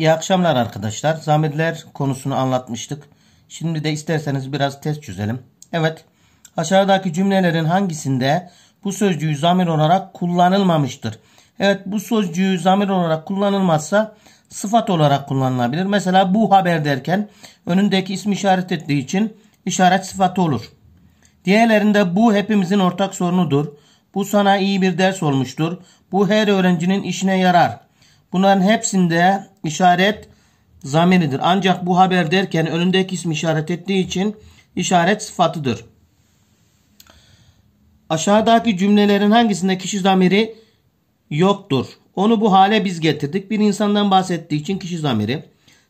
İyi akşamlar arkadaşlar. Zamirler konusunu anlatmıştık. Şimdi de isterseniz biraz test çözelim. Evet. Aşağıdaki cümlelerin hangisinde bu sözcüğü zamir olarak kullanılmamıştır? Evet bu sözcüğü zamir olarak kullanılmazsa sıfat olarak kullanılabilir. Mesela bu haber derken önündeki ismi işaret ettiği için işaret sıfatı olur. Diğerlerinde bu hepimizin ortak sorunudur. Bu sana iyi bir ders olmuştur. Bu her öğrencinin işine yarar. Bunların hepsinde işaret zamiridir. Ancak bu haber derken önündeki ismi işaret ettiği için işaret sıfatıdır. Aşağıdaki cümlelerin hangisinde kişi zamiri yoktur? Onu bu hale biz getirdik. Bir insandan bahsettiği için kişi zamiri.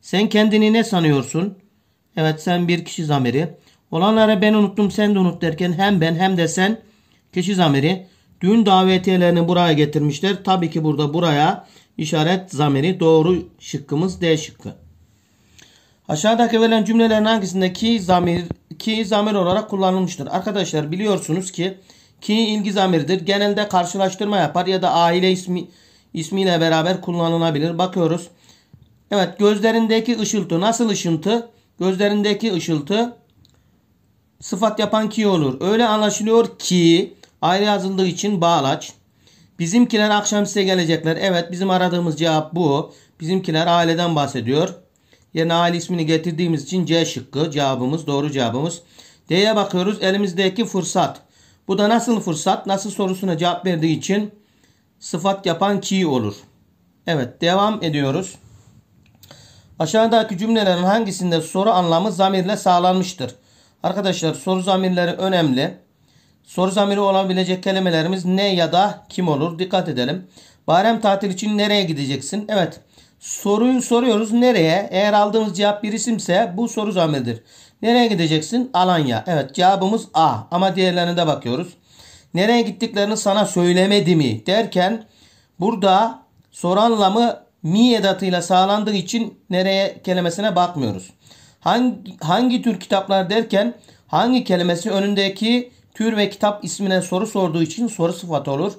Sen kendini ne sanıyorsun? Evet sen bir kişi zamiri. Olanlara ben unuttum sen de unut derken hem ben hem de sen kişi zamiri. Düğün davetiyelerini buraya getirmişler. Tabii ki burada buraya işaret zamiri. Doğru şıkkımız D şıkkı. Aşağıdaki verilen cümlelerin hangisinde ki zamir ki zamir olarak kullanılmıştır? Arkadaşlar biliyorsunuz ki ki ilgi zamiridir. Genelde karşılaştırma yapar ya da aile ismi ismiyle beraber kullanılabilir. Bakıyoruz. Evet gözlerindeki ışıltı nasıl ışıltı? Gözlerindeki ışıltı sıfat yapan ki olur. Öyle anlaşılıyor ki ayrı yazıldığı için bağlaç. Bizimkiler akşam size gelecekler. Evet bizim aradığımız cevap bu. Bizimkiler aileden bahsediyor. Yani aile ismini getirdiğimiz için C şıkkı cevabımız doğru cevabımız. D'ye bakıyoruz elimizdeki fırsat. Bu da nasıl fırsat nasıl sorusuna cevap verdiği için sıfat yapan ki olur. Evet devam ediyoruz. Aşağıdaki cümlelerin hangisinde soru anlamı zamirle sağlanmıştır? Arkadaşlar soru zamirleri önemli. Soru zamiri olabilecek kelimelerimiz ne ya da kim olur? Dikkat edelim. Barem tatil için nereye gideceksin? Evet. Soruyu soruyoruz nereye? Eğer aldığımız cevap bir isimse bu soru zamiridir. Nereye gideceksin? Alanya. Evet cevabımız A ama diğerlerine de bakıyoruz. Nereye gittiklerini sana söylemedi mi derken burada soranla mı mi edatıyla sağlandığı için nereye kelimesine bakmıyoruz. Hangi, hangi tür kitaplar derken hangi kelimesi önündeki Tür ve kitap ismine soru sorduğu için soru sıfatı olur.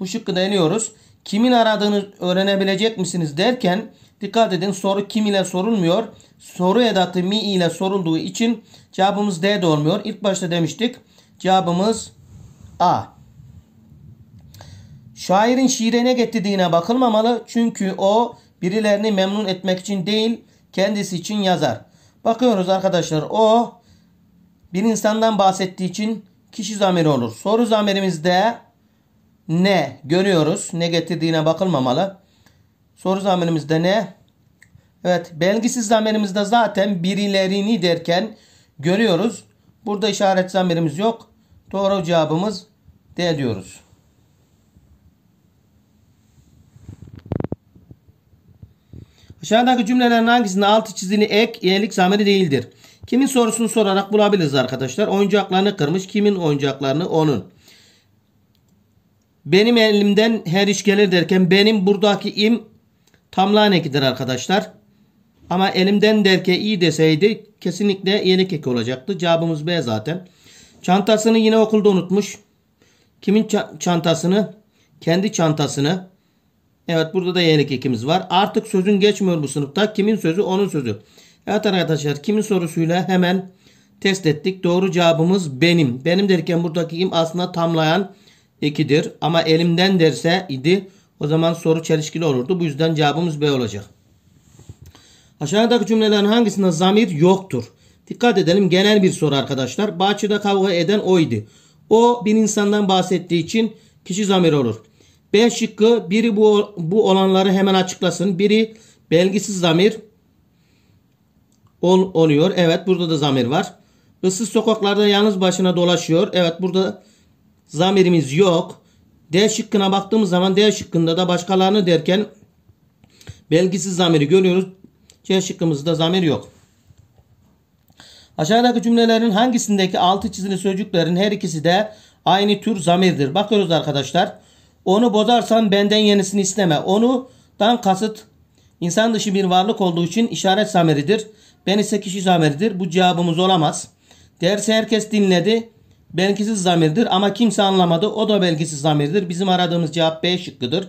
Bu şıkkı deniyoruz. Kimin aradığını öğrenebilecek misiniz derken dikkat edin soru kim ile sorulmuyor. Soru edatı mi ile sorulduğu için cevabımız D de olmuyor. İlk başta demiştik cevabımız A. Şairin şiire ne getirdiğine bakılmamalı. Çünkü o birilerini memnun etmek için değil kendisi için yazar. Bakıyoruz arkadaşlar o bir insandan bahsettiği için kişi zamiri olur. Soru zamirimizde ne görüyoruz? Ne getirdiğine bakılmamalı. Soru zamirimizde ne? Evet belgisiz zamirimizde zaten birilerini derken görüyoruz. Burada işaret zamirimiz yok. Doğru cevabımız D diyoruz. Aşağıdaki cümlelerin hangisinde altı çizili ek iyilik zamiri değildir? Kimin sorusunu sorarak bulabiliriz arkadaşlar. Oyuncaklarını kırmış. Kimin oyuncaklarını? Onun. Benim elimden her iş gelir derken benim buradaki im tamlayan arkadaşlar. Ama elimden derke iyi deseydi kesinlikle yeni eki olacaktı. Cevabımız B zaten. Çantasını yine okulda unutmuş. Kimin çantasını? Kendi çantasını. Evet burada da yenilik ekimiz var. Artık sözün geçmiyor bu sınıfta. Kimin sözü? Onun sözü. Evet arkadaşlar kimin sorusuyla hemen test ettik. Doğru cevabımız benim. Benim derken buradaki im aslında tamlayan 2'dir. Ama elimden derse idi o zaman soru çelişkili olurdu. Bu yüzden cevabımız B olacak. Aşağıdaki cümlelerin hangisinde zamir yoktur? Dikkat edelim genel bir soru arkadaşlar. Bahçede kavga eden o idi. O bir insandan bahsettiği için kişi zamir olur. B şıkkı biri bu, bu olanları hemen açıklasın. Biri belgisiz zamir ol oluyor. Evet burada da zamir var. Issız sokaklarda yalnız başına dolaşıyor. Evet burada zamirimiz yok. D şıkkına baktığımız zaman D şıkkında da başkalarını derken belgisiz zamiri görüyoruz. C şıkkımızda zamir yok. Aşağıdaki cümlelerin hangisindeki altı çizili sözcüklerin her ikisi de aynı tür zamirdir. Bakıyoruz arkadaşlar. Onu bozarsan benden yenisini isteme. Onu dan kasıt insan dışı bir varlık olduğu için işaret zamiridir. Ben ise kişi zamiridir. Bu cevabımız olamaz. Dersi herkes dinledi. Belgisiz zamirdir ama kimse anlamadı. O da belgisiz zamirdir. Bizim aradığımız cevap B şıkkıdır.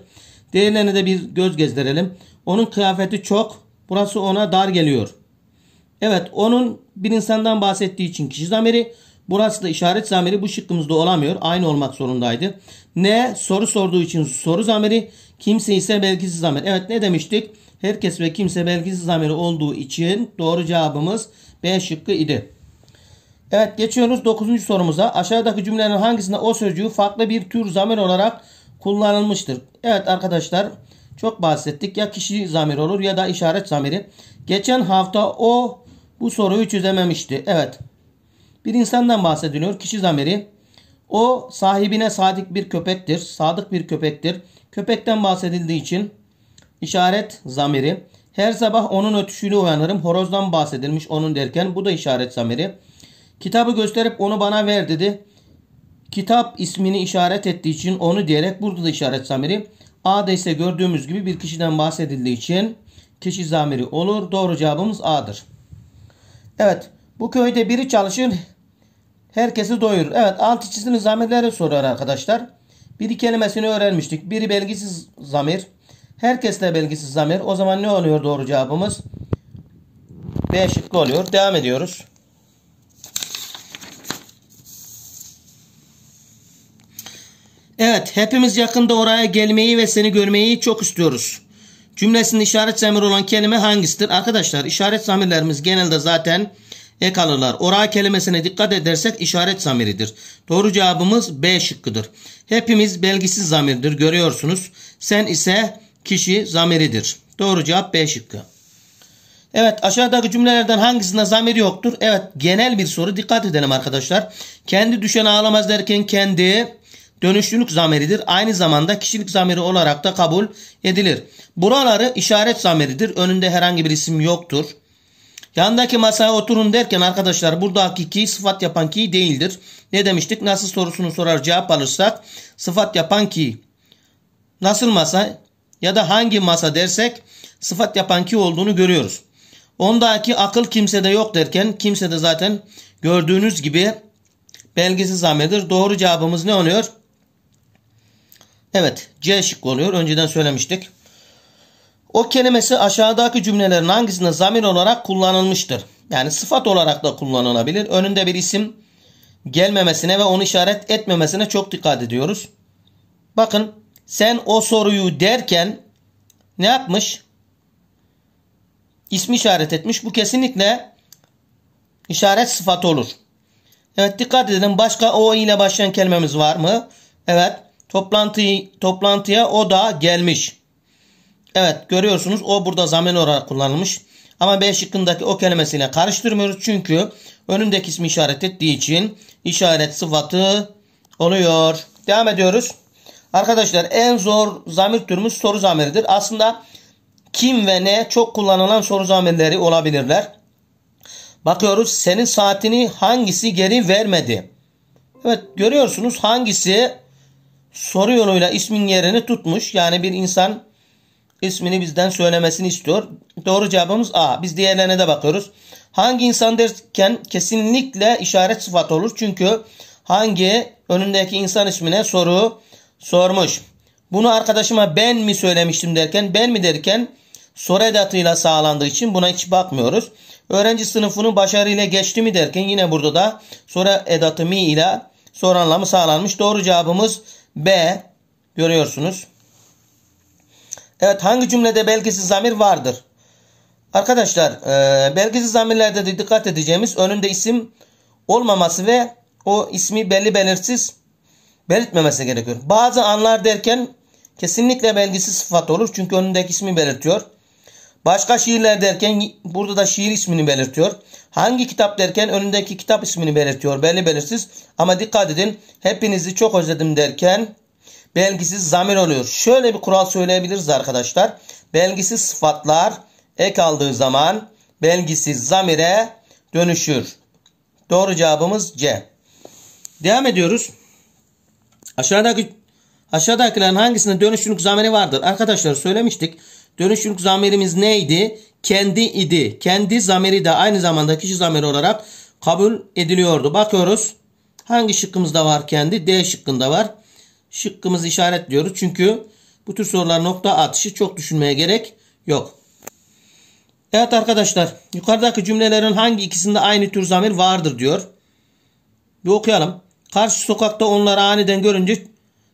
Değerlerine de bir göz gezdirelim. Onun kıyafeti çok. Burası ona dar geliyor. Evet onun bir insandan bahsettiği için kişi zamiri. Burası da işaret zamiri bu şıkkımızda olamıyor. Aynı olmak zorundaydı. Ne soru sorduğu için soru zamiri. Kimse ise belgisiz zamir. Evet ne demiştik? herkes ve kimse belgisiz zamiri olduğu için doğru cevabımız B şıkkı idi. Evet geçiyoruz 9. sorumuza. Aşağıdaki cümlelerin hangisinde o sözcüğü farklı bir tür zamir olarak kullanılmıştır? Evet arkadaşlar çok bahsettik. Ya kişi zamir olur ya da işaret zamiri. Geçen hafta o bu soruyu çözememişti. Evet. Bir insandan bahsediliyor. Kişi zamiri. O sahibine sadık bir köpektir. Sadık bir köpektir. Köpekten bahsedildiği için İşaret zamiri. Her sabah onun ötüşüyle uyanırım. Horozdan bahsedilmiş onun derken bu da işaret zamiri. Kitabı gösterip onu bana ver dedi. Kitap ismini işaret ettiği için onu diyerek burada da işaret zamiri. A'da ise gördüğümüz gibi bir kişiden bahsedildiği için kişi zamiri olur. Doğru cevabımız A'dır. Evet bu köyde biri çalışır herkesi doyurur. Evet alt içisini zamirlere soruyor arkadaşlar. Biri kelimesini öğrenmiştik. Biri belgisiz zamir. Herkesle belgisiz zamir. O zaman ne oluyor doğru cevabımız? B şıkkı oluyor. Devam ediyoruz. Evet hepimiz yakında oraya gelmeyi ve seni görmeyi çok istiyoruz. Cümlesinde işaret zamir olan kelime hangisidir? Arkadaşlar işaret zamirlerimiz genelde zaten ek alırlar. Oraya kelimesine dikkat edersek işaret zamiridir. Doğru cevabımız B şıkkıdır. Hepimiz belgisiz zamirdir görüyorsunuz. Sen ise kişi zamiridir. Doğru cevap B şıkkı. Evet aşağıdaki cümlelerden hangisinde zamir yoktur? Evet genel bir soru dikkat edelim arkadaşlar. Kendi düşen ağlamaz derken kendi dönüşlülük zamiridir. Aynı zamanda kişilik zamiri olarak da kabul edilir. Buraları işaret zamiridir. Önünde herhangi bir isim yoktur. Yandaki masaya oturun derken arkadaşlar burada ki sıfat yapan ki değildir. Ne demiştik? Nasıl sorusunu sorar cevap alırsak sıfat yapan ki. Nasıl masa? ya da hangi masa dersek sıfat yapan ki olduğunu görüyoruz. Ondaki akıl kimsede yok derken kimsede zaten gördüğünüz gibi belgesiz amedir. Doğru cevabımız ne oluyor? Evet C şıkkı oluyor. Önceden söylemiştik. O kelimesi aşağıdaki cümlelerin hangisinde zamir olarak kullanılmıştır? Yani sıfat olarak da kullanılabilir. Önünde bir isim gelmemesine ve onu işaret etmemesine çok dikkat ediyoruz. Bakın sen o soruyu derken ne yapmış? İsmi işaret etmiş. Bu kesinlikle işaret sıfatı olur. Evet dikkat edin. Başka o ile başlayan kelimemiz var mı? Evet. Toplantıyı, toplantıya o da gelmiş. Evet görüyorsunuz o burada zamen olarak kullanılmış. Ama B şıkkındaki o kelimesiyle karıştırmıyoruz. Çünkü önündeki ismi işaret ettiği için işaret sıfatı oluyor. Devam ediyoruz. Arkadaşlar en zor zamir türümüz soru zamiridir. Aslında kim ve ne çok kullanılan soru zamirleri olabilirler. Bakıyoruz senin saatini hangisi geri vermedi? Evet görüyorsunuz hangisi soru yoluyla ismin yerini tutmuş. Yani bir insan ismini bizden söylemesini istiyor. Doğru cevabımız A. Biz diğerlerine de bakıyoruz. Hangi insan derken kesinlikle işaret sıfat olur. Çünkü hangi önündeki insan ismine soru sormuş. Bunu arkadaşıma ben mi söylemiştim derken ben mi derken soru edatıyla sağlandığı için buna hiç bakmıyoruz. Öğrenci sınıfını başarıyla geçti mi derken yine burada da soru edatı mi ile soru anlamı sağlanmış. Doğru cevabımız B görüyorsunuz. Evet hangi cümlede belgisiz zamir vardır? Arkadaşlar e, belgisiz zamirlerde de dikkat edeceğimiz önünde isim olmaması ve o ismi belli belirsiz belirtmemesi gerekiyor. Bazı anlar derken kesinlikle belgisi sıfat olur. Çünkü önündeki ismi belirtiyor. Başka şiirler derken burada da şiir ismini belirtiyor. Hangi kitap derken önündeki kitap ismini belirtiyor. Belli belirsiz ama dikkat edin. Hepinizi çok özledim derken belgisiz zamir oluyor. Şöyle bir kural söyleyebiliriz arkadaşlar. Belgisiz sıfatlar ek aldığı zaman belgisiz zamire dönüşür. Doğru cevabımız C. Devam ediyoruz. Aşağıdaki aşağıdakilerin hangisinde dönüş yük zamiri vardır? Arkadaşlar söylemiştik. Dönüş zamirimiz neydi? Kendi idi. Kendi zamiri de aynı zamanda kişi zamiri olarak kabul ediliyordu. Bakıyoruz. Hangi şıkkımızda var kendi? D şıkkında var. Şıkkımızı işaretliyoruz. Çünkü bu tür sorular nokta atışı çok düşünmeye gerek yok. Evet arkadaşlar yukarıdaki cümlelerin hangi ikisinde aynı tür zamir vardır diyor. Bir okuyalım. Karşı sokakta onları aniden görünce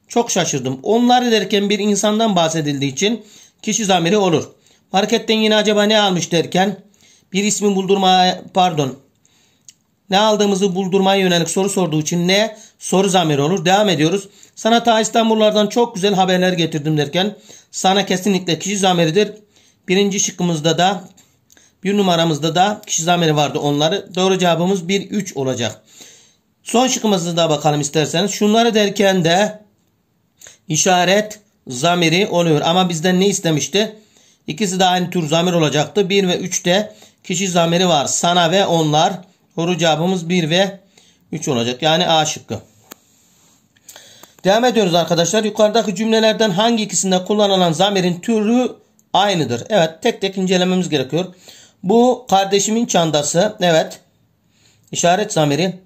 çok şaşırdım. Onlar derken bir insandan bahsedildiği için kişi zamiri olur. Marketten yine acaba ne almış derken bir ismi buldurmaya pardon ne aldığımızı buldurmaya yönelik soru sorduğu için ne soru zamiri olur. Devam ediyoruz. Sana ta İstanbullardan çok güzel haberler getirdim derken sana kesinlikle kişi zamiridir. Birinci şıkkımızda da bir numaramızda da kişi zamiri vardı onları. Doğru cevabımız 1-3 olacak. Son şıkkımızda bakalım isterseniz. Şunları derken de işaret zamiri oluyor. Ama bizden ne istemişti? İkisi de aynı tür zamir olacaktı. 1 ve 3'te kişi zamiri var. Sana ve onlar. Doğru cevabımız 1 ve 3 olacak. Yani A şıkkı. Devam ediyoruz arkadaşlar. Yukarıdaki cümlelerden hangi ikisinde kullanılan zamirin türü aynıdır? Evet tek tek incelememiz gerekiyor. Bu kardeşimin çandası. Evet. İşaret zamiri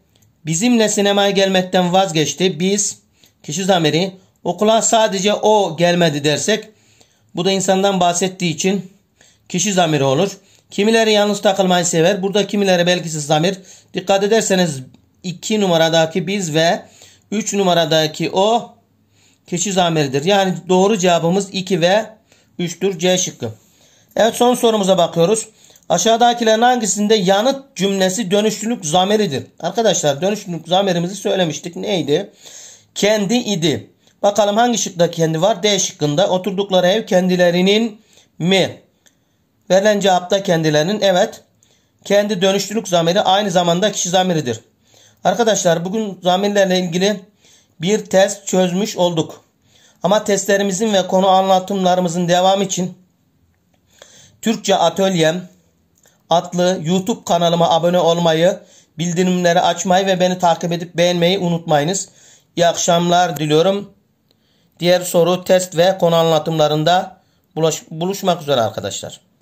bizimle sinemaya gelmekten vazgeçti. Biz kişi zamiri okula sadece o gelmedi dersek bu da insandan bahsettiği için kişi zamiri olur. Kimileri yalnız takılmayı sever. Burada kimileri siz zamir. Dikkat ederseniz 2 numaradaki biz ve 3 numaradaki o kişi zamiridir. Yani doğru cevabımız 2 ve 3'tür C şıkkı. Evet son sorumuza bakıyoruz. Aşağıdakilerin hangisinde yanıt cümlesi dönüşlülük zameridir? Arkadaşlar dönüşlülük zamerimizi söylemiştik. Neydi? Kendi idi. Bakalım hangi şıkta kendi var? D şıkkında oturdukları ev kendilerinin mi? Verilen cevapta kendilerinin evet. Kendi dönüşlülük zamiri aynı zamanda kişi zamiridir. Arkadaşlar bugün zamirlerle ilgili bir test çözmüş olduk. Ama testlerimizin ve konu anlatımlarımızın devamı için Türkçe atölyem adlı YouTube kanalıma abone olmayı, bildirimleri açmayı ve beni takip edip beğenmeyi unutmayınız. İyi akşamlar diliyorum. Diğer soru, test ve konu anlatımlarında buluşmak üzere arkadaşlar.